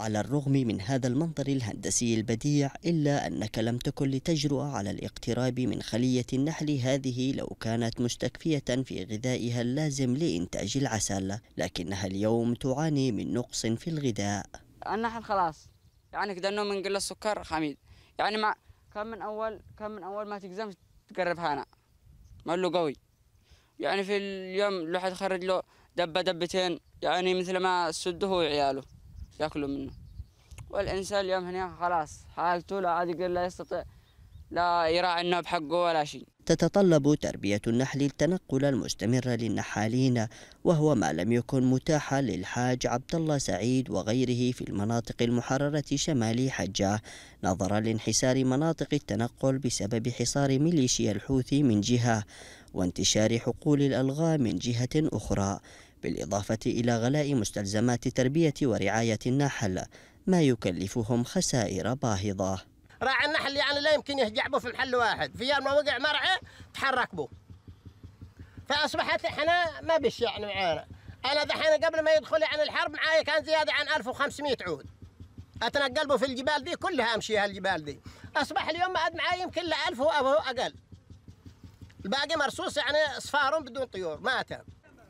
على الرغم من هذا المنظر الهندسي البديع إلا أنك لم تكن لتجرؤ على الاقتراب من خلية النحل هذه لو كانت مستكفية في غذائها اللازم لإنتاج العسل لكنها اليوم تعاني من نقص في الغذاء النحل خلاص يعني أنه من قلة السكر حميد يعني ما كان من أول كان من أول ما تقزم تقربها أنا ما له قوي يعني في اليوم الواحد خرج له دبة دبتين يعني مثل ما سده وعياله ياكلوا منه والإنسان اليوم هنا خلاص حالته لا عاد لا يستطيع لا يراعي النوب حقه ولا شيء تتطلب تربية النحل التنقل المستمر للنحالين وهو ما لم يكن متاحا للحاج عبد الله سعيد وغيره في المناطق المحررة شمال حجة نظرا لانحسار مناطق التنقل بسبب حصار ميليشيا الحوثي من جهة وانتشار حقول الألغام من جهة أخرى بالإضافة إلى غلاء مستلزمات تربية ورعاية النحل ما يكلفهم خسائر باهظة راعي النحل يعني لا يمكن يهجع به في محل واحد في يوم ما وقع مرعى تحرك به فأصبحت إحنا ما بش يعني معانا أنا دحين قبل ما يدخل يعني الحرب معايا كان زيادة عن 1500 عود أتنقل به في الجبال دي كلها أمشي هالجبال دي أصبح اليوم ما عاد معايا يمكن له 1000 وأقل الباقي مرصوص يعني صفارهم بدون طيور ما تم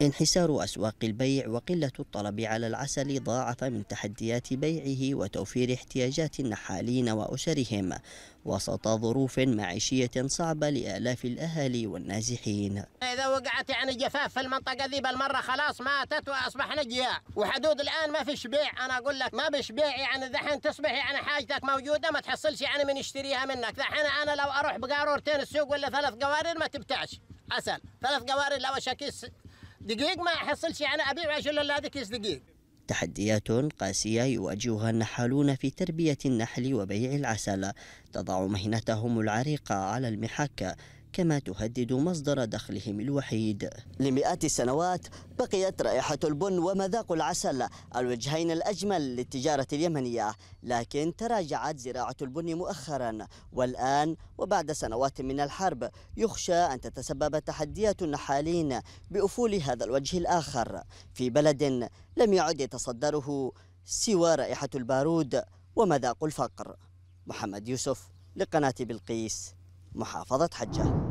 انحسار أسواق البيع وقلة الطلب على العسل ضاعف من تحديات بيعه وتوفير احتياجات النحالين وأسرهم وسط ظروف معيشية صعبة لآلاف الأهالي والنازحين إذا وقعت يعني جفاف في المنطقة ذي بالمرة خلاص ماتت وأصبحنا جياع وحدود الآن ما فيش بيع أنا أقول لك ما فيش بيع يعني ذحين تصبح يعني حاجتك موجودة ما تحصلش يعني من يشتريها منك ذحين أنا لو أروح بقارورتين السوق ولا ثلاث قوارير ما تبتعش عسل ثلاث قوارير لو شكيس دقيق ما احصلش انا ابيع عشان الا كيس دقيق تحديات قاسية يواجهها النحالون في تربية النحل وبيع العسل تضع مهنتهم العريقة على المحك كما تهدد مصدر دخلهم الوحيد لمئات السنوات بقيت رائحة البن ومذاق العسل الوجهين الأجمل للتجارة اليمنية لكن تراجعت زراعة البن مؤخرا والآن وبعد سنوات من الحرب يخشى أن تتسبب تحديات النحالين بأفول هذا الوجه الآخر في بلد لم يعد يتصدره سوى رائحة البارود ومذاق الفقر محمد يوسف لقناة بلقيس محافظة حجة